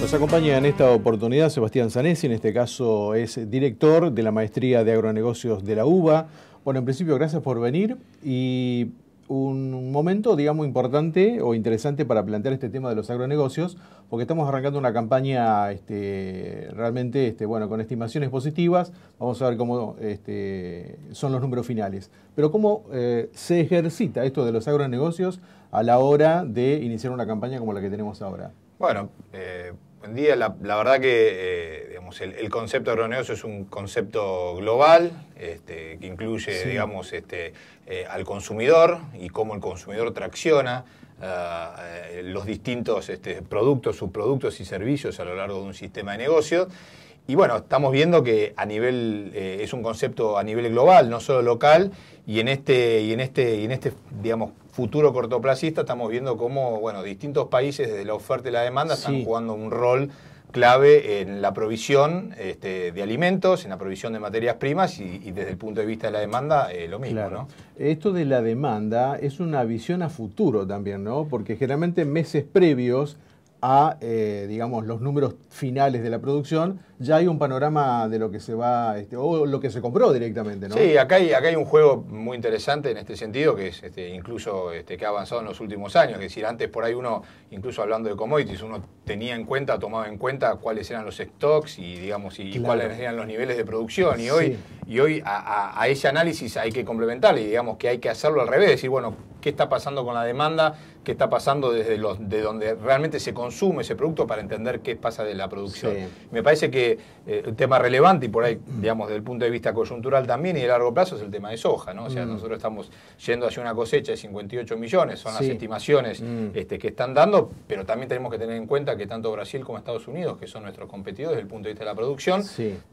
Nos acompaña en esta oportunidad Sebastián Zanesi, en este caso es director de la maestría de agronegocios de la UBA. Bueno, en principio, gracias por venir y un momento, digamos, importante o interesante para plantear este tema de los agronegocios, porque estamos arrancando una campaña este, realmente este, bueno, con estimaciones positivas. Vamos a ver cómo este, son los números finales. Pero cómo eh, se ejercita esto de los agronegocios a la hora de iniciar una campaña como la que tenemos ahora. Bueno, eh, Buen día. La, verdad que eh, el, concepto de es un concepto global este, que incluye digamos, este, eh, al consumidor y cómo el consumidor tracciona eh, los distintos este, productos, subproductos y servicios a lo largo de un sistema de negocio. Y bueno, estamos viendo que a nivel es un concepto a nivel global, no solo local, y en este y en este y en este digamos futuro cortoplacista, estamos viendo cómo bueno, distintos países, desde la oferta y la demanda, están jugando un rol clave en la provisión este, de alimentos, en la provisión de materias primas y, desde el punto de vista de la demanda eh, lo mismo. Esto de la demanda es una visión a futuro también, ¿no? Porque generalmente meses previos a, eh, digamos, los números finales de la producción, ya hay un panorama de lo que se va, este, o lo que se compró directamente, ¿no? Sí, acá hay, acá hay un juego muy interesante en este sentido, que es este, incluso este, que ha avanzado en los últimos años, es decir, antes por ahí uno, incluso hablando de commodities, uno tenía en cuenta, tomaba en cuenta cuáles eran los stocks y, digamos, y, cuáles eran los niveles de producción, y hoy, y hoy a, ese análisis hay que complementarle, y digamos que hay que hacerlo al revés, decir, bueno, qué está pasando con la demanda, qué está pasando desde donde realmente se consume ese producto para entender qué pasa de la producción. Me parece que el eh, tema relevante, y por ahí, digamos, desde el punto de vista coyuntural también y de largo plazo, es el tema de soja, ¿no? O sea, mm. nosotros estamos yendo hacia una cosecha de 58 millones, son las estimaciones mm. este, que están dando, pero también tenemos que tener en cuenta que tanto Brasil como Estados Unidos, que son nuestros competidores desde el punto de vista de la producción,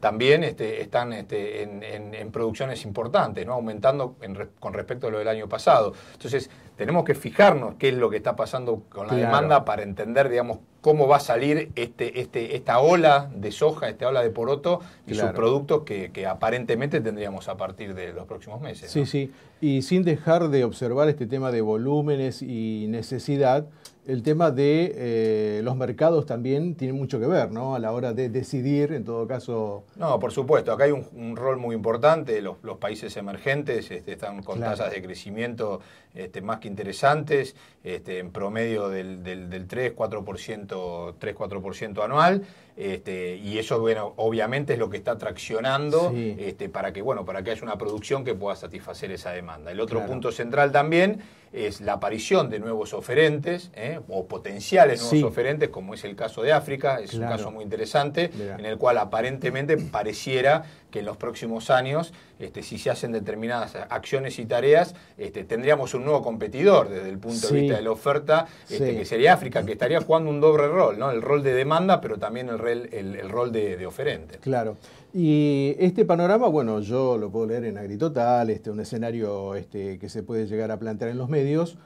también este, están este, en, producciones importantes, ¿no? Aumentando con respecto a lo del año pasado. Entonces, tenemos que fijarnos qué es lo que está pasando con la demanda para entender, digamos, cómo va a salir este, este, esta ola de soja, esta ola de poroto y sus productos que, aparentemente tendríamos a partir de los próximos meses. Sí, sí, y sin dejar de observar este tema de volúmenes y necesidad, el tema de eh, los mercados también tiene mucho que ver, ¿no? A la hora de decidir, en todo caso. No, por supuesto. Acá hay un, rol muy importante. Los, países emergentes este, están con tasas de crecimiento este, más que interesantes, este, en promedio del, del, del 3-4% anual. Este, y eso, bueno, obviamente es lo que está traccionando este, para que, bueno, para que haya una producción que pueda satisfacer esa demanda. El otro punto central también es la aparición de nuevos oferentes ¿eh? o potenciales nuevos oferentes, como es el caso de África, es un caso muy interesante, en el cual aparentemente pareciera que en los próximos años, este, si se hacen determinadas acciones y tareas, este, tendríamos un nuevo competidor desde el punto de vista de la oferta, este, que sería África, que estaría jugando un doble rol, ¿no? El rol de demanda, pero también el, rol de, oferente. Claro. Y este panorama, bueno, yo lo puedo leer en Agritotal, este, un escenario este, que se puede llegar a plantear en los medios.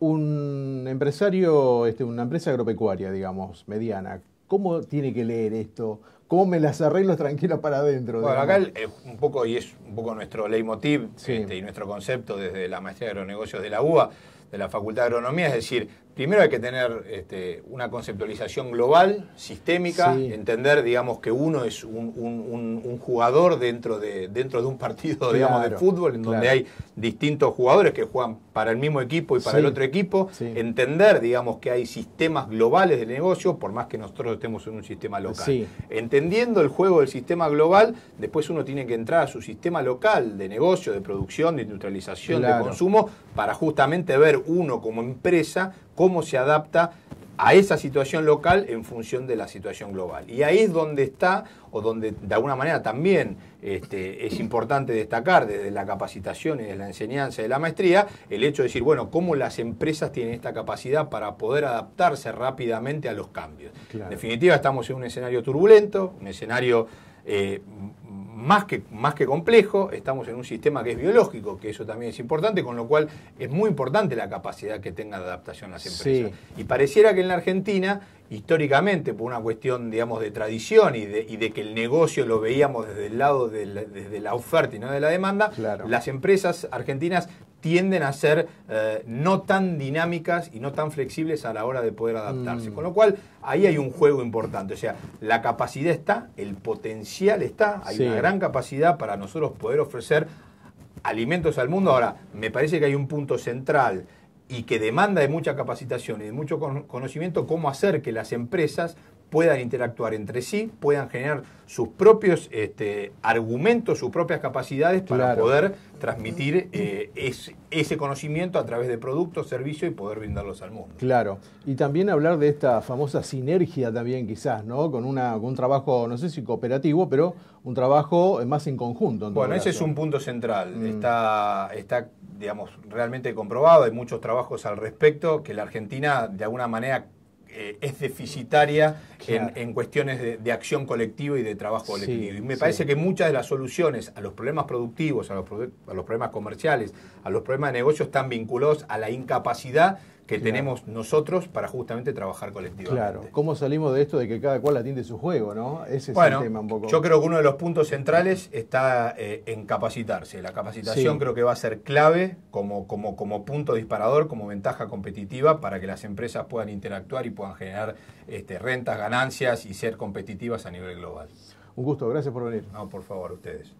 Un empresario, una empresa agropecuaria, digamos, mediana, ¿Cómo tiene que leer esto? ¿Cómo me las arreglo tranquila para adentro? Bueno, acá eh, un poco, y es un poco nuestro leitmotiv este, y nuestro concepto desde la maestría de agronegocios de la UBA, de la Facultad de Agronomía, es decir, primero hay que tener este, una conceptualización global, sistémica, entender, digamos, que uno es un, jugador dentro de, dentro de un partido, digamos, de fútbol, en donde hay distintos jugadores que juegan para el mismo equipo y para el otro equipo. Entender, digamos, que hay sistemas globales de negocio, por más que nosotros estemos en un sistema local. Entendiendo el juego del sistema global, después uno tiene que entrar a su sistema local de negocio, de producción, de industrialización, de consumo, para justamente ver uno como empresa cómo se adapta a esa situación local en función de la situación global. Y ahí es donde está, o donde de alguna manera también este, es importante destacar desde la capacitación y desde la enseñanza y de la maestría, el hecho de decir, bueno, cómo las empresas tienen esta capacidad para poder adaptarse rápidamente a los cambios. En definitiva, estamos en un escenario turbulento, un escenario eh, más que, más que complejo, estamos en un sistema que es biológico, que eso también es importante, con lo cual es muy importante la capacidad que tenga de adaptación las empresas. Y pareciera que en la Argentina históricamente, por una cuestión, digamos, de tradición y de, que el negocio lo veíamos desde el lado de la, oferta y no de la demanda, las empresas argentinas tienden a ser eh, no tan dinámicas y no tan flexibles a la hora de poder adaptarse. Mm. Con lo cual, ahí hay un juego importante. O sea, la capacidad está, el potencial está, hay una gran capacidad para nosotros poder ofrecer alimentos al mundo. Ahora, me parece que hay un punto central y que demanda de mucha capacitación y de mucho conocimiento cómo hacer que las empresas puedan interactuar entre sí, puedan generar sus propios este, argumentos, sus propias capacidades para poder transmitir eh, ese conocimiento a través de productos, servicios y poder brindarlos al mundo. Claro, y también hablar de esta famosa sinergia también quizás, ¿no? Con, un trabajo, no sé si cooperativo, pero un trabajo eh, más en conjunto. bueno, ese es un punto central, mm. está, está, digamos, realmente comprobado, hay muchos trabajos al respecto, que la Argentina de alguna manera eh, es deficitaria en, cuestiones de, acción colectiva y de trabajo colectivo. y me parece que muchas de las soluciones a los problemas productivos, a los, a los problemas comerciales, a los problemas de negocio están vinculados a la incapacidad que tenemos nosotros para justamente trabajar colectivamente. Claro, ¿cómo salimos de esto de que cada cual atiende su juego, no? Ese es el tema un poco. Yo creo que uno de los puntos centrales está eh, en capacitarse. La capacitación creo que va a ser clave como, como, como punto disparador, como ventaja competitiva para que las empresas puedan interactuar y puedan generar este, rentas, ganancias y ser competitivas a nivel global. Un gusto, gracias por venir. No, por favor, ustedes.